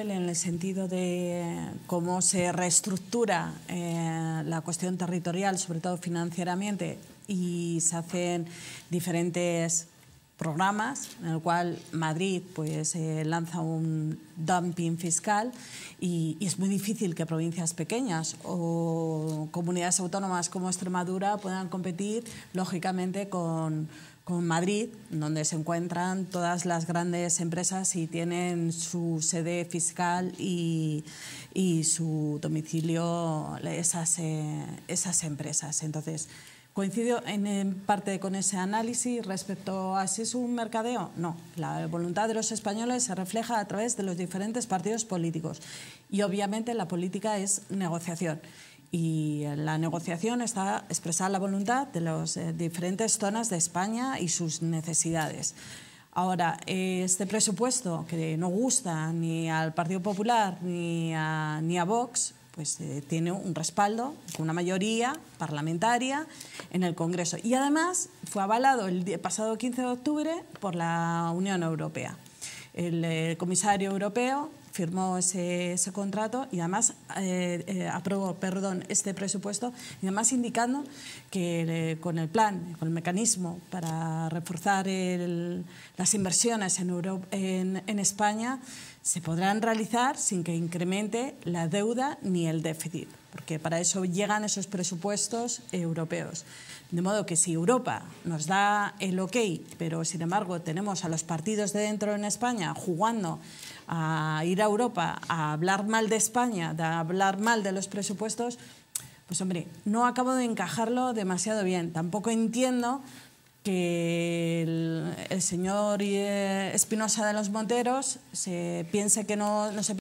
En el sentido de eh, cómo se reestructura eh, la cuestión territorial, sobre todo financieramente, y se hacen diferentes programas en el cual Madrid pues eh, lanza un dumping fiscal y, es muy difícil que provincias pequeñas o comunidades autónomas como Extremadura puedan competir lógicamente con, Madrid, donde se encuentran todas las grandes empresas y tienen su sede fiscal y, su domicilio esas, eh, esas empresas. Entonces, Coincido en, parte con ese análisis respecto a si es un mercadeo. No, la voluntad de los españoles se refleja a través de los diferentes partidos políticos y obviamente la política es negociación. Y la negociación está expresar la voluntad de las eh, diferentes zonas de España y sus necesidades. Ahora, este presupuesto que no gusta ni al Partido Popular ni a, ni a Vox, pues eh, tiene un respaldo, una mayoría parlamentaria en el Congreso. Y además fue avalado el pasado 15 de octubre por la Unión Europea. El, eh, comisario europeo firmó ese, contrato y además eh, aprobó perdón, este presupuesto y además indicando que con el plan, con el mecanismo para reforzar las inversiones en España, se podrán realizar sin que incremente la deuda ni el déficit, porque para eso llegan esos presupuestos europeos. De modo que si Europa nos da el ok, pero sin embargo tenemos a los partidos de dentro en España jugando a ir a Europa a hablar mal de España, a hablar mal de los presupuestos, pues hombre, no acabo de encajarlo demasiado bien. Tampoco entiendo que el, señor Espinosa de los Monteros se piense que no, no se